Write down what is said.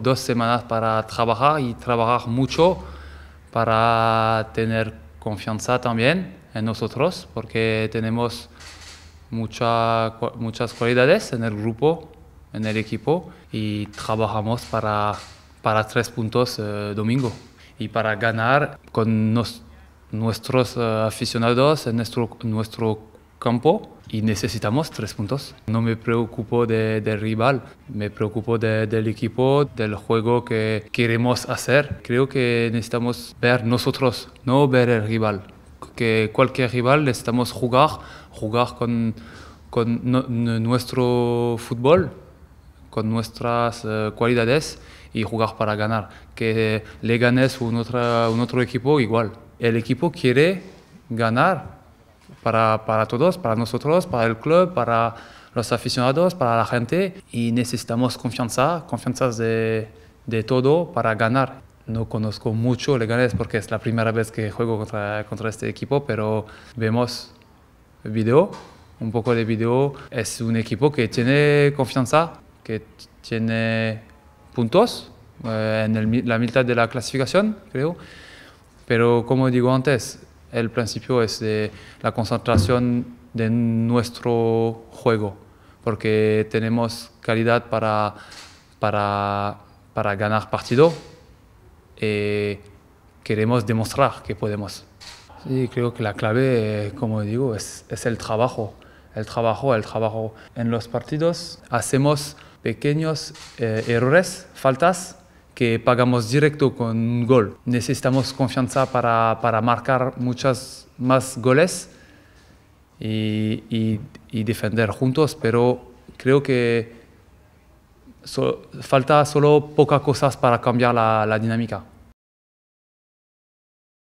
Dos semanas para trabajar y trabajar mucho para tener confianza también en nosotros, porque tenemos muchas cualidades en el grupo, en el equipo, y trabajamos para, para tres puntos eh, domingo y para ganar con nuestros eh, aficionados, en nuestro, nuestro campo y necesitamos tres puntos. No me preocupo de, del rival, me preocupo del equipo, del juego que queremos hacer. Creo que necesitamos ver nosotros, no ver el rival. Que cualquier rival necesitamos jugar, jugar con, con nuestro fútbol, con nuestras eh, cualidades y jugar para ganar. Que le ganes un un otro equipo igual. El equipo quiere ganar para, para todos, para nosotros, para el club, para los aficionados, para la gente. Y necesitamos confianza, confianza de, de todo para ganar. No conozco mucho Leganés porque es la primera vez que juego contra, contra este equipo, pero vemos video, un poco de video. Es un equipo que tiene confianza, que tiene puntos eh, en la mitad de la clasificación, creo. Pero como digo antes, el principio es de la concentración de nuestro juego, porque tenemos calidad para, para, para ganar partido y eh, queremos demostrar que podemos. Sí, creo que la clave, como digo, es, es el trabajo el trabajo, el trabajo. En los partidos hacemos pequeños eh, errores, faltas, que pagamos directo con un gol. Necesitamos confianza para, marcar muchas más goles y, defender juntos, pero creo que falta solo pocas cosas para cambiar la dinámica.